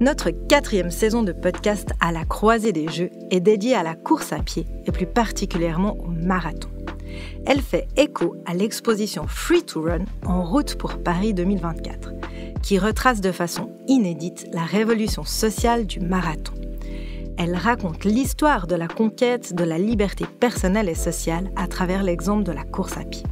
Notre quatrième saison de podcast à la croisée des Jeux est dédiée à la course à pied et plus particulièrement au marathon. Elle fait écho à l'exposition Free to Run en route pour Paris 2024, qui retrace de façon inédite la révolution sociale du marathon. Elle raconte l'histoire de la conquête de la liberté personnelle et sociale à travers l'exemple de la course à pied.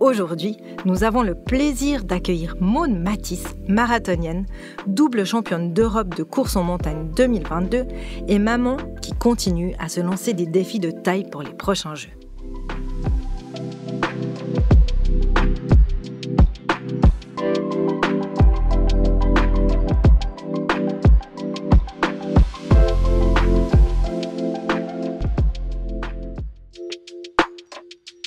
Aujourd'hui, nous avons le plaisir d'accueillir Maude Matisse, marathonienne, double championne d'Europe de course en montagne 2022 et maman qui continue à se lancer des défis de taille pour les prochains Jeux.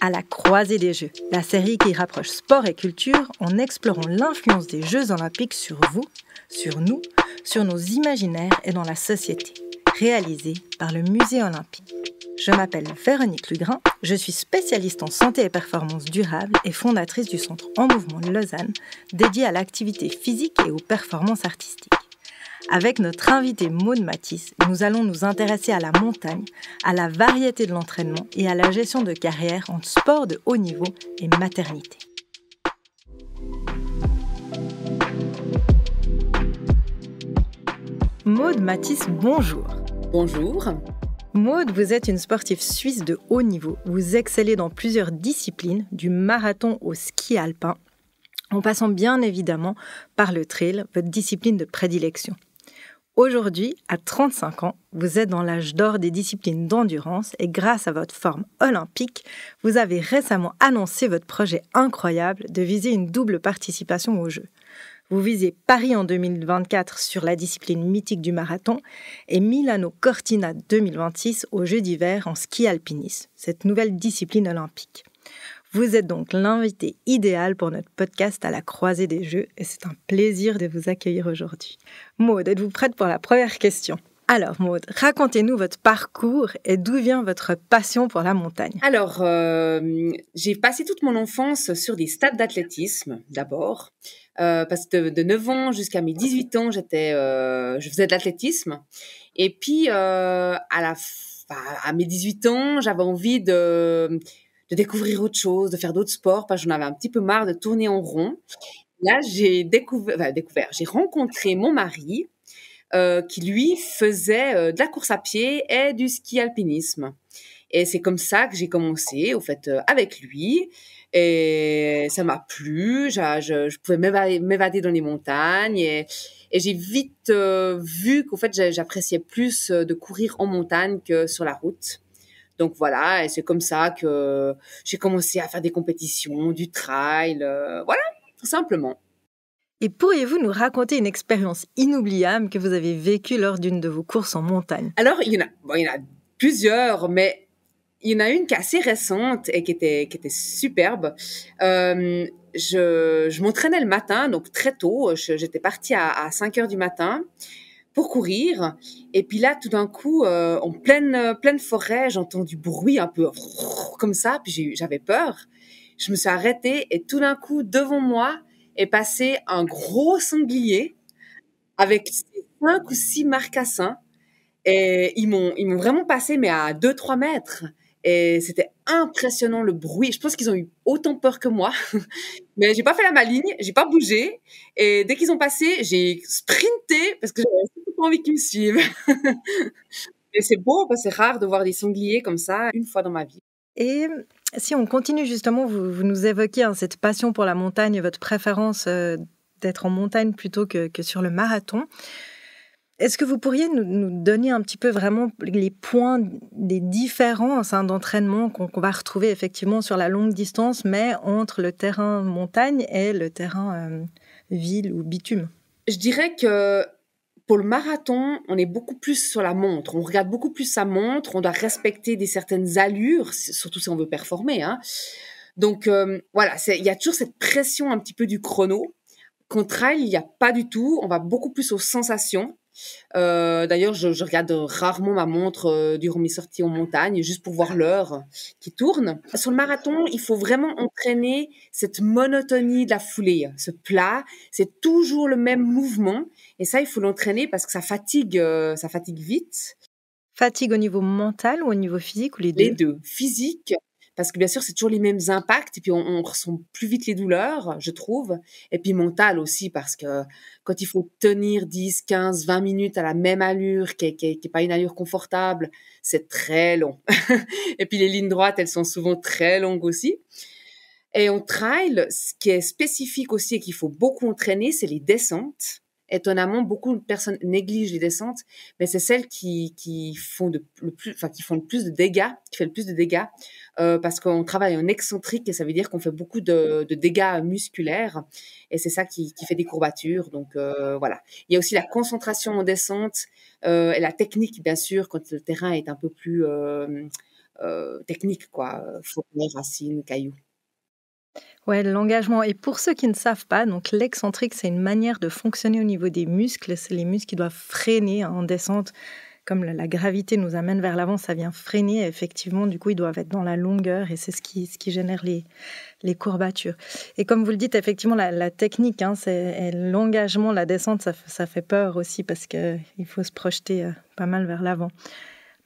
à la croisée des Jeux, la série qui rapproche sport et culture en explorant l'influence des Jeux olympiques sur vous, sur nous, sur nos imaginaires et dans la société, réalisée par le Musée olympique. Je m'appelle Véronique Lugrin, je suis spécialiste en santé et performance durable et fondatrice du Centre en mouvement de Lausanne, dédié à l'activité physique et aux performances artistiques. Avec notre invité Maude Matisse, nous allons nous intéresser à la montagne, à la variété de l'entraînement et à la gestion de carrière entre sport de haut niveau et maternité. Maude Matisse, bonjour. Bonjour. Maude, vous êtes une sportive suisse de haut niveau. Vous excellez dans plusieurs disciplines, du marathon au ski alpin, en passant bien évidemment par le trail, votre discipline de prédilection. Aujourd'hui, à 35 ans, vous êtes dans l'âge d'or des disciplines d'endurance et grâce à votre forme olympique, vous avez récemment annoncé votre projet incroyable de viser une double participation aux Jeux. Vous visez Paris en 2024 sur la discipline mythique du marathon et Milano-Cortina 2026 aux Jeux d'hiver en ski alpiniste, cette nouvelle discipline olympique. Vous êtes donc l'invité idéal pour notre podcast à la croisée des jeux et c'est un plaisir de vous accueillir aujourd'hui. Maud, êtes-vous prête pour la première question alors Maud, racontez-nous votre parcours et d'où vient votre passion pour la montagne. Alors, euh, j'ai passé toute mon enfance sur des stades d'athlétisme d'abord, euh, parce que de, 9 ans jusqu'à mes 18 ans, j'étais, euh, je faisais de l'athlétisme. Et puis, à la à mes 18 ans, j'avais envie de de découvrir autre chose, de faire d'autres sports, parce que j'en avais un petit peu marre de tourner en rond. Là, j'ai découvert, j'ai rencontré mon mari euh, qui, lui, faisait euh, de la course à pied et du ski alpinisme. Et c'est comme ça que j'ai commencé, au fait, euh, avec lui. Et ça m'a plu, je, je pouvais m'évader dans les montagnes. Et, j'ai vite vu qu'en fait, j'appréciais plus de courir en montagne que sur la route. Donc voilà, et c'est comme ça que j'ai commencé à faire des compétitions, du trail, euh, voilà, tout simplement. Et pourriez-vous nous raconter une expérience inoubliable que vous avez vécue lors d'une de vos courses en montagne Alors, il y en a, il a plusieurs, mais il y en a une qui est assez récente et qui était, qui était superbe. Euh, je, m'entraînais le matin, donc très tôt. J'étais partie à, à 5 heures du matin pour courir. Et puis là, tout d'un coup, euh, en pleine, euh, pleine forêt, j'entends du bruit un peu comme ça, puis j'avais peur. Je me suis arrêtée et tout d'un coup, devant moi, est passé un gros sanglier avec cinq ou six marcassins. Et ils m'ont, vraiment passé, mais à 2-3 mètres. Et c'était impressionnant le bruit. Je pense qu'ils ont eu autant peur que moi. Mais j'ai pas fait la maligne, j'ai pas bougé. Et dès qu'ils ont passé, j'ai sprinté parce que j'ai pas envie qu'ils me suivent. Mais c'est beau, bah, c'est rare de voir des sangliers comme ça une fois dans ma vie. Et si on continue justement, vous, nous évoquez hein, cette passion pour la montagne, votre préférence euh, d'être en montagne plutôt que, sur le marathon. Est-ce que vous pourriez nous, donner un petit peu vraiment les points des différences hein, d'entraînement qu'on va retrouver effectivement sur la longue distance, mais entre le terrain montagne et le terrain euh, ville ou bitume Je dirais que pour le marathon, on est beaucoup plus sur la montre. On regarde beaucoup plus sa montre. On doit respecter des certaines allures, surtout si on veut performer. Hein. Donc euh, voilà, il y a toujours cette pression un petit peu du chrono. Contre il n'y a pas du tout. On va beaucoup plus aux sensations. Euh, d'ailleurs, je, regarde rarement ma montre euh, durant mes sorties en montagne, juste pour voir l'heure qui tourne. Sur le marathon, il faut vraiment entraîner cette monotonie de la foulée, ce plat. C'est toujours le même mouvement, et ça, il faut l'entraîner parce que ça fatigue, euh, ça fatigue vite. Fatigue au niveau mental ou au niveau physique ou les deux Les deux, physique parce que bien sûr, c'est toujours les mêmes impacts, et puis on, ressent plus vite les douleurs, je trouve, et puis mental aussi, parce que quand il faut tenir 10, 15, 20 minutes à la même allure, qui n'est pas une allure confortable, c'est très long. et puis les lignes droites, elles sont souvent très longues aussi. Et en trail, ce qui est spécifique aussi et qu'il faut beaucoup entraîner, c'est les descentes étonnamment, beaucoup de personnes négligent les descentes, mais c'est celles qui, font le plus, qui font plus de dégâts, qui fait le plus de dégâts, euh, parce qu'on travaille en excentrique et ça veut dire qu'on fait beaucoup de, dégâts musculaires et c'est ça qui, fait des courbatures. Donc euh, voilà. Il y a aussi la concentration en descente euh, et la technique, bien sûr, quand le terrain est un peu plus technique, quoi. Faut racines, cailloux. Ouais, l'engagement. Et pour ceux qui ne savent pas, donc l'excentrique, c'est une manière de fonctionner au niveau des muscles. C'est les muscles qui doivent freiner hein, en descente. Comme la, gravité nous amène vers l'avant, ça vient freiner. effectivement, du coup, ils doivent être dans la longueur et c'est ce qui, ce qui génère les, les courbatures. Et comme vous le dites, effectivement, la, technique, hein, c'est l'engagement, la descente, ça, ça, fait peur aussi parce qu'il faut se projeter euh, pas mal vers l'avant.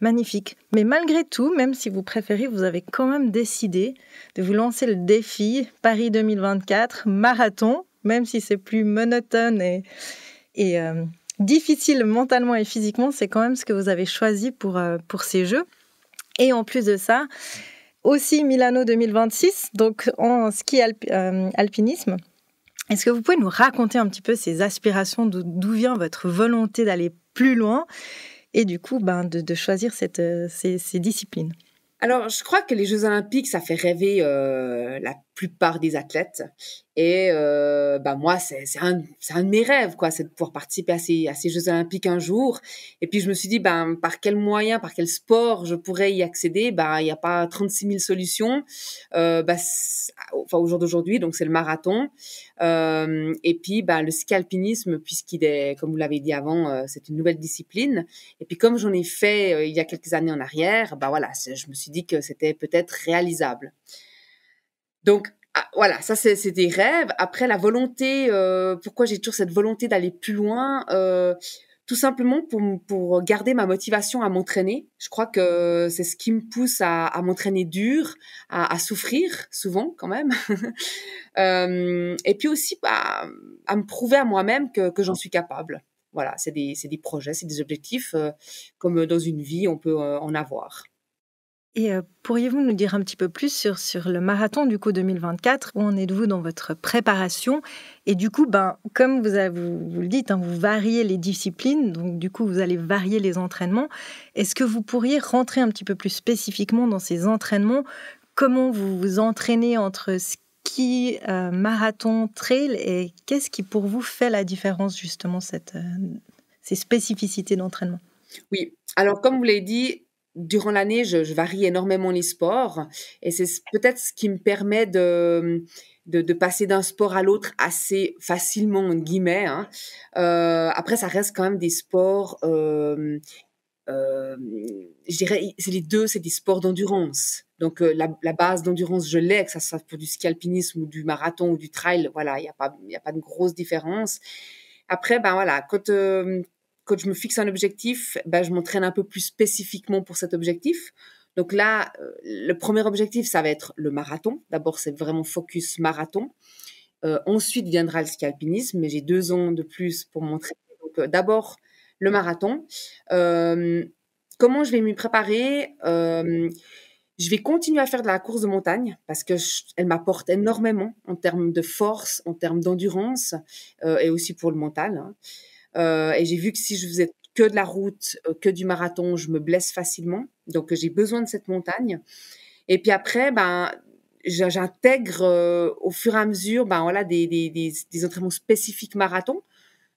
Magnifique. Mais malgré tout, même si vous préférez, vous avez quand même décidé de vous lancer le défi Paris 2024 marathon, même si c'est plus monotone et, euh, difficile mentalement et physiquement, c'est quand même ce que vous avez choisi pour, euh, pour ces jeux. Et en plus de ça, aussi Milano 2026, donc en ski euh, alpinisme. Est-ce que vous pouvez nous raconter un petit peu ces aspirations, d'où vient votre volonté d'aller plus loin et du coup ben, de, choisir cette, euh, ces, disciplines alors, je crois que les Jeux Olympiques, ça fait rêver euh, la plupart des athlètes. Et euh, bah, moi, c'est un, de mes rêves, quoi, c'est de pouvoir participer à ces, Jeux Olympiques un jour. Et puis je me suis dit, bah, par quel moyen, par quel sport je pourrais y accéder bah, Il n'y a pas 36 000 solutions euh, bah, enfin, au jour d'aujourd'hui, donc c'est le marathon. Euh, et puis bah, le ski alpinisme, puisqu'il est, comme vous l'avez dit avant, c'est une nouvelle discipline. Et puis comme j'en ai fait il y a quelques années en arrière, bah, voilà, je me suis dit que c'était peut-être réalisable. Donc ah, voilà, ça c'est des rêves. Après la volonté, euh, pourquoi j'ai toujours cette volonté d'aller plus loin euh, Tout simplement pour, garder ma motivation à m'entraîner. Je crois que c'est ce qui me pousse à, m'entraîner dur, à, souffrir souvent quand même. Euh, et puis aussi bah, à me prouver à moi-même que, j'en suis capable. Voilà, c'est des projets, c'est des objectifs comme dans une vie on peut en avoir. Et euh, pourriez-vous nous dire un petit peu plus sur, sur le marathon du coup 2024 Où en êtes-vous dans votre préparation Et du coup, ben, comme vous, vous, le dites, hein, vous variez les disciplines, donc du coup vous allez varier les entraînements. Est-ce que vous pourriez rentrer un petit peu plus spécifiquement dans ces entraînements Comment vous vous entraînez entre ski, euh, marathon, trail Et qu'est-ce qui pour vous fait la différence justement, cette, euh, ces spécificités d'entraînement oui, alors comme vous l'avez dit, durant l'année, je, varie énormément les sports et c'est peut-être ce qui me permet de, de, passer d'un sport à l'autre assez facilement, en guillemets. Hein. Euh, après, ça reste quand même des sports, euh, euh, je dirais, c'est les deux, c'est des sports d'endurance. Donc la, base d'endurance, je l'ai, que ça soit pour du ski alpinisme ou du marathon ou du trail, voilà, il n'y a, pas, a pas de grosse différence. Après, ben voilà, quand, quand je me fixe un objectif, ben, je m'entraîne un peu plus spécifiquement pour cet objectif. Donc là, euh, le premier objectif, ça va être le marathon. D'abord, c'est vraiment focus marathon. Euh, ensuite viendra le ski alpinisme, mais j'ai deux ans de plus pour m'entraîner. Donc euh, d'abord le marathon. comment je vais m'y préparer Je vais continuer à faire de la course de montagne parce que elle m'apporte énormément en termes de force, en termes d'endurance et aussi pour le mental. Hein. Euh, et j'ai vu que si je faisais que de la route, euh, que du marathon, je me blesse facilement. Donc j'ai besoin de cette montagne. Et puis après, ben j'intègre euh, au fur et à mesure ben, des, entraînements spécifiques marathon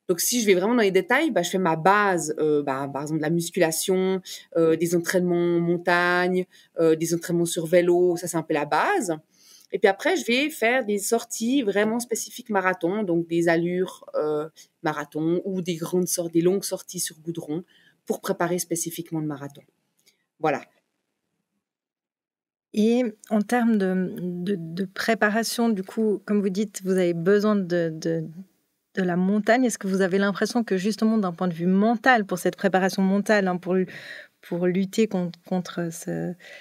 donc si je vais vraiment dans les détails ben, je fais ma base ben, par exemple de la musculation des entraînements montagne des entraînements sur vélo ça c'est un peu la base et puis après, je vais faire des sorties vraiment spécifiques marathon, donc des allures euh, marathon ou des grandes sorties, des longues sorties sur goudron pour préparer spécifiquement le marathon. Voilà. Et en termes de, préparation, du coup, comme vous dites, vous avez besoin de, de, la montagne. Est-ce que vous avez l'impression que justement d'un point de vue mental, pour cette préparation mentale, hein, pour, pour lutter contre,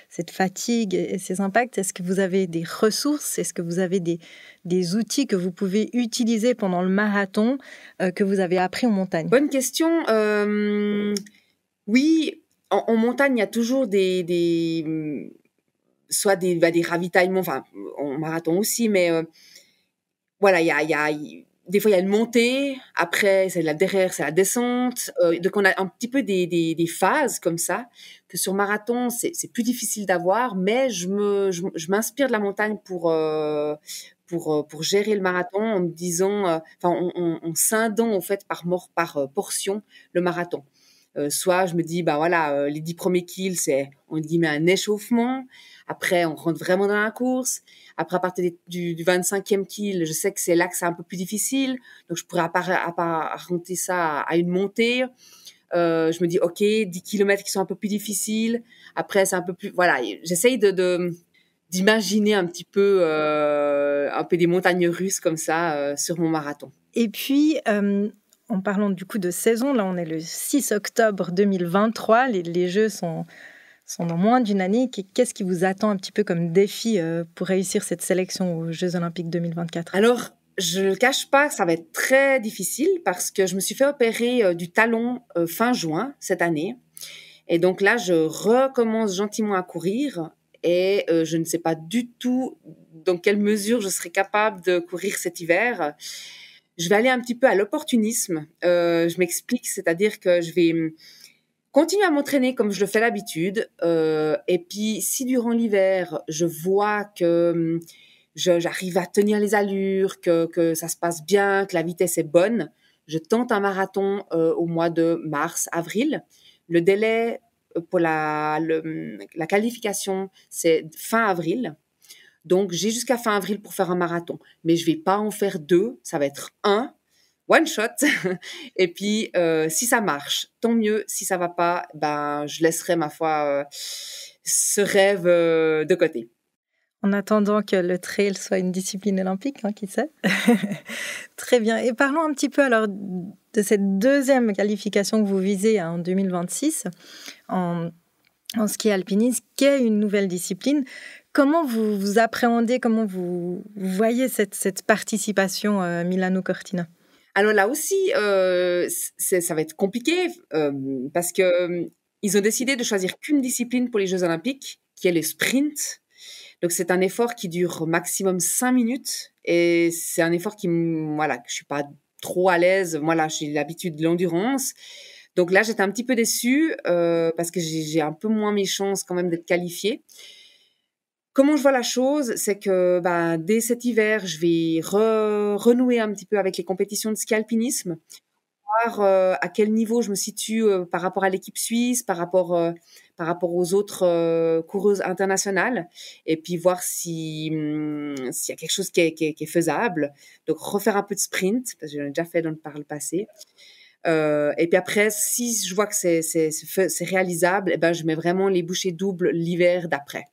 cette fatigue et ces impacts Est-ce que vous avez des ressources Est-ce que vous avez des, des, outils que vous pouvez utiliser pendant le marathon euh, que vous avez appris en montagne Bonne question. Euh, oui, en, montagne, il y a toujours des, soit des, bah, des ravitaillements, enfin en marathon aussi, mais euh, voilà, il y a des fois, il y a une montée, après, c'est la derrière, c'est la descente. Euh, donc, on a un petit peu des, phases comme ça, que sur marathon, c'est plus difficile d'avoir, mais je me je, m'inspire de la montagne pour, euh, pour, euh, pour gérer le marathon en me disant, enfin, en, scindant, en fait, par, mort, par portion, le marathon. Euh, soit je me dis, bah voilà, euh, les dix premiers kills, c'est guillemets un échauffement. Après, on rentre vraiment dans la course. Après, à partir du, 25e kill, je sais que c'est là que c'est un peu plus difficile. Donc, je pourrais apparenter ça à, une montée. Euh, je me dis, OK, 10 km qui sont un peu plus difficiles. Après, c'est un peu plus... Voilà, j'essaye de, d'imaginer un petit peu un peu des montagnes russes comme ça sur mon marathon. Et puis en parlant du coup de saison, là on est le 6 octobre 2023, les, jeux sont, sont dans moins d'une année. Qu'est-ce qui vous attend un petit peu comme défi euh, pour réussir cette sélection aux Jeux Olympiques 2024 Alors, je ne le cache pas, ça va être très difficile parce que je me suis fait opérer euh, du talon euh, fin juin cette année. Et donc là, je recommence gentiment à courir et je ne sais pas du tout dans quelle mesure je serai capable de courir cet hiver je vais aller un petit peu à l'opportunisme. Euh, je m'explique, c'est-à-dire que je vais hum, continuer à m'entraîner comme je le fais d'habitude. Euh, et puis, si durant l'hiver, je vois que hum, j'arrive à tenir les allures, que, que, ça se passe bien, que la vitesse est bonne, je tente un marathon euh, au mois de mars, avril. Le délai pour la, hum, la qualification, c'est fin avril. Donc, j'ai jusqu'à fin avril pour faire un marathon. Mais je vais pas en faire deux. Ça va être un, one shot. et puis, euh, si ça marche, tant mieux. Si ça va pas, ben, je laisserai, ma foi, euh, ce rêve euh, de côté. En attendant que le trail soit une discipline olympique, hein, qui sait. Très bien. Et parlons un petit peu alors de cette deuxième qualification que vous visez hein, en 2026 en, en ski alpiniste, qui est une nouvelle discipline Comment vous, vous appréhendez, comment vous voyez cette, cette participation euh, Milano-Cortina Alors là aussi, euh, ça va être compliqué euh, parce que ils ont décidé de choisir qu'une discipline pour les Jeux Olympiques, qui est le sprint. Donc c'est un effort qui dure maximum 5 minutes et c'est un effort qui, voilà, que je suis pas trop à l'aise. Voilà, j'ai l'habitude de l'endurance. Donc là, j'étais un petit peu déçue parce que j'ai un peu moins mes chances quand même d'être qualifiée. Comment je vois la chose, c'est que bah, dès cet hiver, je vais renouer un petit peu avec les compétitions de ski alpinisme, voir euh, à quel niveau je me situe euh, par rapport à l'équipe suisse, par rapport, euh, par rapport aux autres coureuses internationales, et puis voir si hmm, s'il y a quelque chose qui est, faisable. Donc refaire un peu de sprint, parce que j'en ai déjà fait dans, par le passé. et puis après, si je vois que c'est réalisable, et eh ben, je mets vraiment les bouchées doubles l'hiver d'après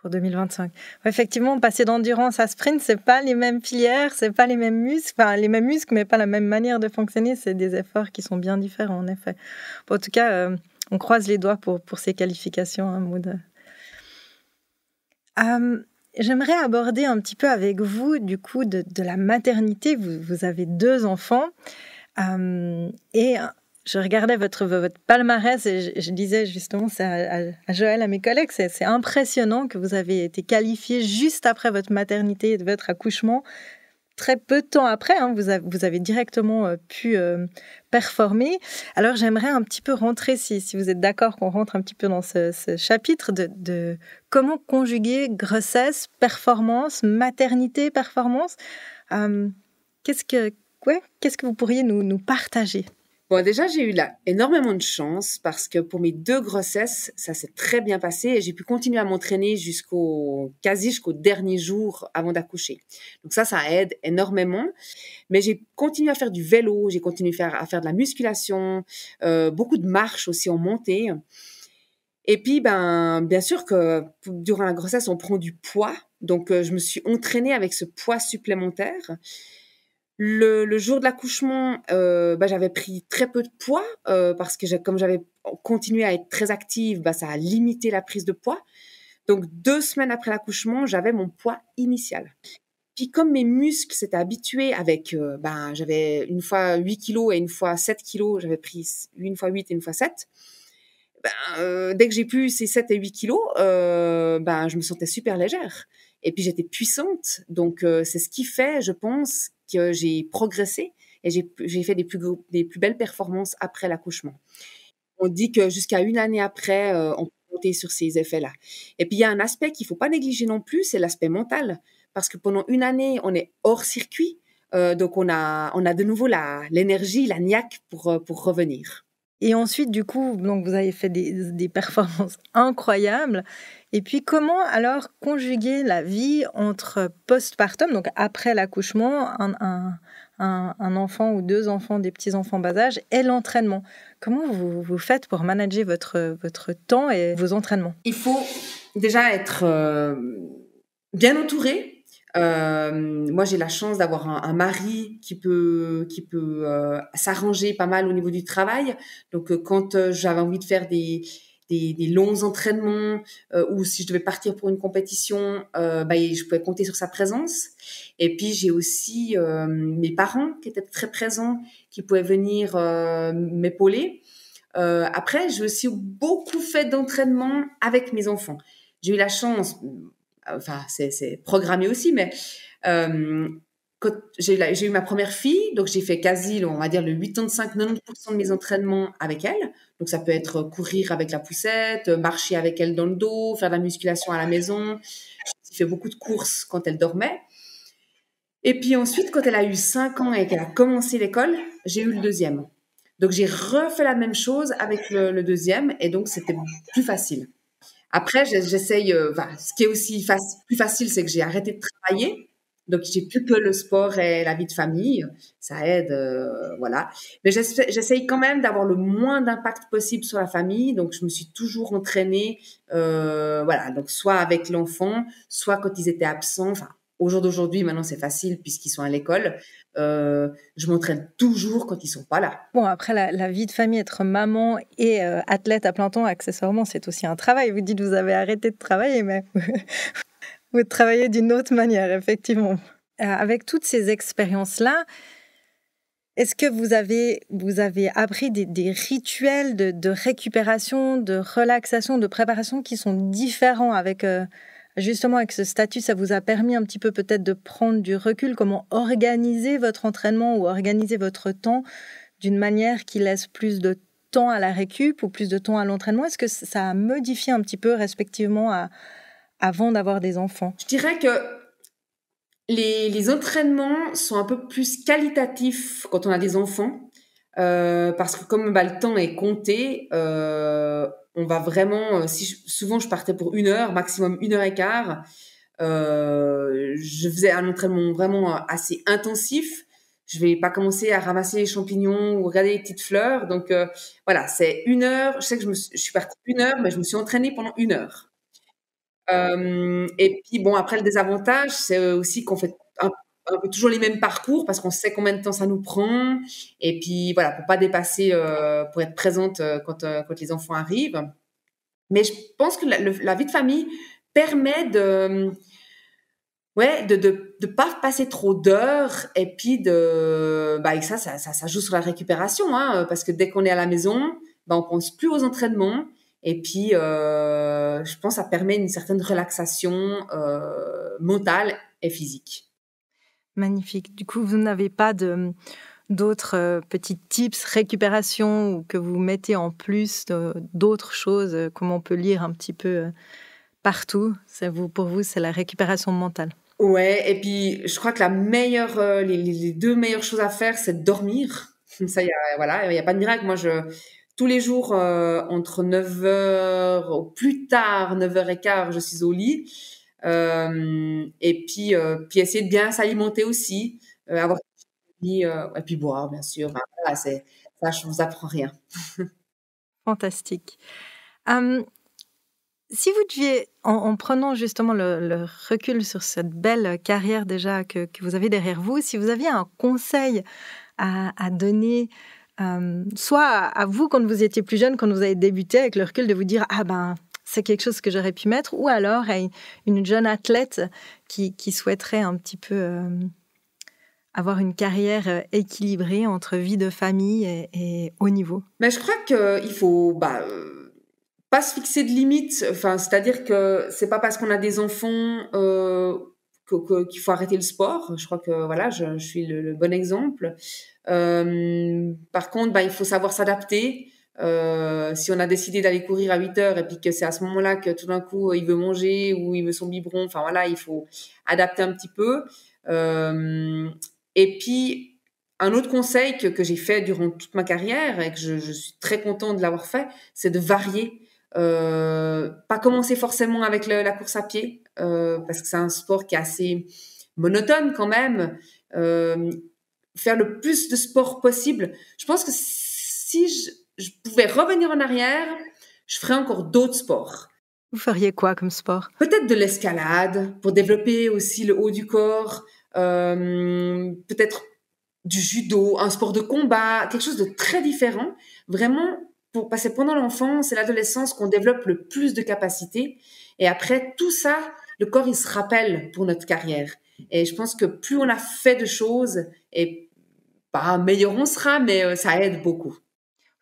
pour 2025. Effectivement, passer d'endurance à sprint, c'est pas les mêmes filières, c'est pas les mêmes muscles, enfin les mêmes muscles, mais pas la même manière de fonctionner. C'est des efforts qui sont bien différents, en effet. en tout cas, euh, on croise les doigts pour, pour ces qualifications, un hein, euh, J'aimerais aborder un petit peu avec vous, du coup, de, la maternité. Vous, avez deux enfants. Euh, et je regardais votre, votre palmarès et je, disais justement à, Joël, à mes collègues, c'est impressionnant que vous avez été qualifié juste après votre maternité et votre accouchement. Très peu de temps après, hein, vous, vous, avez directement euh, pu euh, performer. Alors j'aimerais un petit peu rentrer, si, si vous êtes d'accord, qu'on rentre un petit peu dans ce, chapitre de, comment conjuguer grossesse, performance, maternité, performance. Euh, qu'est-ce que vous pourriez nous, nous partager Bon, déjà, j'ai eu là énormément de chance parce que pour mes deux grossesses, ça s'est très bien passé et j'ai pu continuer à m'entraîner jusqu'au quasi jusqu'au dernier jour avant d'accoucher. Donc ça, ça aide énormément. Mais j'ai continué à faire du vélo, j'ai continué à faire, de la musculation, euh, beaucoup de marches aussi en montée. Et puis, ben, bien sûr que durant la grossesse, on prend du poids. Donc, euh, je me suis entraînée avec ce poids supplémentaire. Le, jour de l'accouchement, euh, bah, j'avais pris très peu de poids euh, parce que comme j'avais continué à être très active, bah, ça a limité la prise de poids. Donc deux semaines après l'accouchement, j'avais mon poids initial. Puis comme mes muscles s'étaient habitués avec, euh, bah, j'avais une fois 8 kilos et une fois 7 kilos, j'avais pris une fois 8 et une fois 7. dès que j'ai pu ces 7 et 8 kilos, je me sentais super légère. Et puis j'étais puissante. Donc euh, c'est ce qui fait, je pense, que j'ai progressé et j'ai fait des plus, belles performances après l'accouchement. On dit que jusqu'à une année après, euh, on peut compter sur ces effets-là. Et puis il y a un aspect qu'il ne faut pas négliger non plus, c'est l'aspect mental. Parce que pendant une année, on est hors circuit. Euh, donc on a, de nouveau l'énergie, la, la niaque pour revenir. Et ensuite, du coup, donc vous avez fait des, performances incroyables. Et puis, comment alors conjuguer la vie entre postpartum, donc après l'accouchement, un, enfant ou deux enfants, des petits-enfants bas âge, et l'entraînement Comment vous, faites pour manager votre, votre temps et vos entraînements Il faut déjà être euh, bien entouré euh, moi, j'ai la chance d'avoir un, mari qui peut, qui peut euh, s'arranger pas mal au niveau du travail. Donc, euh, quand j'avais envie de faire des, des, longs entraînements ou si je devais partir pour une compétition, ben, je pouvais compter sur sa présence. Et puis, j'ai aussi mes parents qui étaient très présents, qui pouvaient venir m'épauler. après, j'ai aussi beaucoup fait d'entraînement avec mes enfants. J'ai eu la chance, enfin c'est programmé aussi, mais euh, quand j'ai eu ma première fille, donc j'ai fait quasi, on va dire, le 85-90% de mes entraînements avec elle. Donc ça peut être courir avec la poussette, marcher avec elle dans le dos, faire de la musculation à la maison. J'ai fait beaucoup de courses quand elle dormait. Et puis ensuite, quand elle a eu 5 ans et qu'elle a commencé l'école, j'ai eu le deuxième. Donc j'ai refait la même chose avec le deuxième et donc c'était plus facile. Après, j'essaye, enfin euh, ce qui est aussi plus facile, c'est que j'ai arrêté de travailler. Donc, j'ai plus que le sport et la vie de famille. Ça aide, euh, voilà. Mais j'essaye quand même d'avoir le moins d'impact possible sur la famille. Donc, je me suis toujours entraînée, euh, voilà. Donc, soit avec l'enfant, soit quand ils étaient absents. Enfin, au jour d'aujourd'hui, maintenant c'est facile puisqu'ils sont à l'école. Euh, je m'entraîne toujours quand ils sont pas là. Bon, après la, vie de famille, être maman et euh, athlète à plein temps, accessoirement, c'est aussi un travail. Vous dites vous avez arrêté de travailler, mais vous travaillez d'une autre manière, effectivement. Euh, avec toutes ces expériences-là, est-ce que vous avez, vous avez appris des, rituels de, de, récupération, de relaxation, de préparation qui sont différents avec Justement, avec ce statut, ça vous a permis un petit peu peut-être de prendre du recul, comment organiser votre entraînement ou organiser votre temps d'une manière qui laisse plus de temps à la récup ou plus de temps à l'entraînement. Est-ce que ça a modifié un petit peu respectivement à, avant d'avoir des enfants Je dirais que les, les, entraînements sont un peu plus qualitatifs quand on a des enfants. Euh, parce que comme bah, le temps est compté, euh, on va vraiment. Euh, si souvent, je partais pour une heure, maximum une heure et quart. je faisais un entraînement vraiment assez intensif. Je vais pas commencer à ramasser les champignons ou regarder les petites fleurs. Donc voilà, c'est une heure. Je sais que je, me suis, je partie une heure, mais je me suis entraînée pendant une heure. et puis bon, après le désavantage, c'est aussi qu'on fait un toujours les mêmes parcours parce qu'on sait combien de temps ça nous prend. Et puis voilà, pour pas dépasser, euh, pour être présente euh, quand, euh, quand les enfants arrivent. Mais je pense que la, vie de famille permet de ouais, de ne de, de pas passer trop d'heures et puis de. Bah, ça, ça, ça, joue sur la récupération, hein, parce que dès qu'on est à la maison, bah, on pense plus aux entraînements. Et puis, je pense ça permet une certaine relaxation mentale et physique. Magnifique. Du coup, vous n'avez pas d'autres euh, petits tips, récupération ou que vous mettez en plus d'autres choses, euh, comme on peut lire un petit peu euh, partout. Ça vous, pour vous, c'est la récupération mentale. Ouais, et puis je crois que la meilleure, les, deux meilleures choses à faire, c'est de dormir. Ça, voilà, il n'y a pas de miracle. Moi, je, tous les jours, entre 9h, au plus tard 9h15, je suis au lit. Euh, et puis, euh, puis essayer de bien s'alimenter aussi, euh, avoir et puis boire, bien sûr. ça, je vous apprends rien. Fantastique. Hum, si vous deviez, en, prenant justement le, recul sur cette belle carrière déjà que, vous avez derrière vous, si vous aviez un conseil à, donner, hum, soit à vous quand vous étiez plus jeune, quand vous avez débuté, avec le recul de vous dire ah ben c'est quelque chose que j'aurais pu mettre, ou alors une jeune athlète qui, souhaiterait un petit peu euh, avoir une carrière euh, équilibrée entre vie de famille et, haut niveau. Mais je crois qu'il faut bah, euh, pas se fixer de limites. Enfin, c'est-à-dire que c'est pas parce qu'on a des enfants qu'il faut arrêter le sport. Je crois que voilà, je, suis le, bon exemple. par contre, bah, il faut savoir s'adapter. Euh, si on a décidé d'aller courir à 8 heures et puis que c'est à ce moment-là que tout d'un coup il veut manger ou il veut son biberon, enfin voilà, il faut adapter un petit peu. Euh, et puis un autre conseil que, j'ai fait durant toute ma carrière et que je, suis très contente de l'avoir fait, c'est de varier. Euh, pas commencer forcément avec la course à pied parce que c'est un sport qui est assez monotone quand même. faire le plus de sport possible. Je pense que si je, je pouvais revenir en arrière, je ferais encore d'autres sports. Vous feriez quoi comme sport Peut-être de l'escalade pour développer aussi le haut du corps, euh, peut-être du judo, un sport de combat, quelque chose de très différent. Vraiment, pour passer pendant l'enfance et l'adolescence qu'on développe le plus de capacités. Et après, tout ça, le corps, il se rappelle pour notre carrière. Et je pense que plus on a fait de choses, et pas meilleur on sera, mais euh, ça aide beaucoup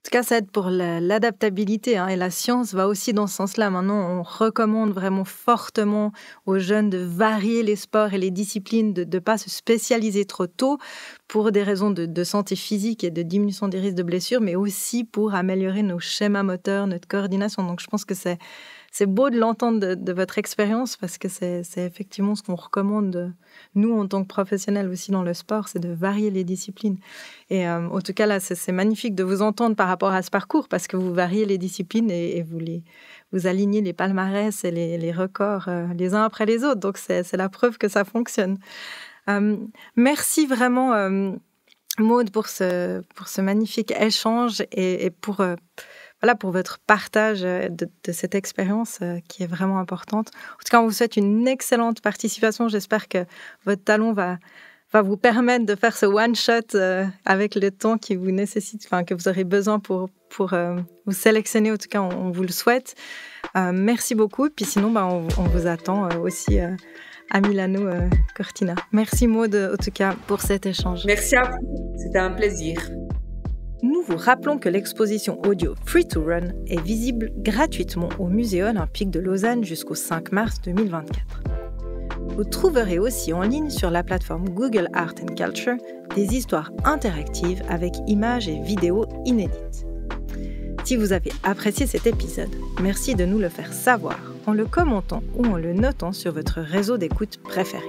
tout cas, ça aide pour l'adaptabilité hein, et la science va aussi dans ce sens-là. Maintenant, on recommande vraiment fortement aux jeunes de varier les sports et les disciplines, de ne pas se spécialiser trop tôt pour des raisons de, de, santé physique et de diminution des risques de blessures, mais aussi pour améliorer nos schémas moteurs, notre coordination. Donc, je pense que c'est c'est beau de l'entendre de, votre expérience parce que c'est effectivement ce qu'on recommande, euh, nous, en tant que professionnels aussi dans le sport, c'est de varier les disciplines. Et euh, en tout cas, là, c'est magnifique de vous entendre par rapport à ce parcours parce que vous variez les disciplines et, vous, vous alignez les palmarès et les, records euh, les uns après les autres. Donc, c'est la preuve que ça fonctionne. merci vraiment. Maude, pour ce, pour ce magnifique échange et, pour, voilà, pour votre partage euh, de, cette expérience euh, qui est vraiment importante. En tout cas, on vous souhaite une excellente participation. J'espère que votre talon va, va vous permettre de faire ce one-shot euh, avec le temps qui vous nécessite, que vous aurez besoin pour, pour vous sélectionner. En tout cas, on, vous le souhaite. merci beaucoup. Puis sinon, bah, on, vous attend aussi à Milano Cortina. Merci Maud, en tout cas, pour cet échange. Merci à vous. C'était un plaisir vous rappelons que l'exposition audio Free to Run est visible gratuitement au Musée olympique de Lausanne jusqu'au 5 mars 2024. Vous trouverez aussi en ligne sur la plateforme Google Art Culture des histoires interactives avec images et vidéos inédites. Si vous avez apprécié cet épisode, merci de nous le faire savoir en le commentant ou en le notant sur votre réseau d'écoute préféré.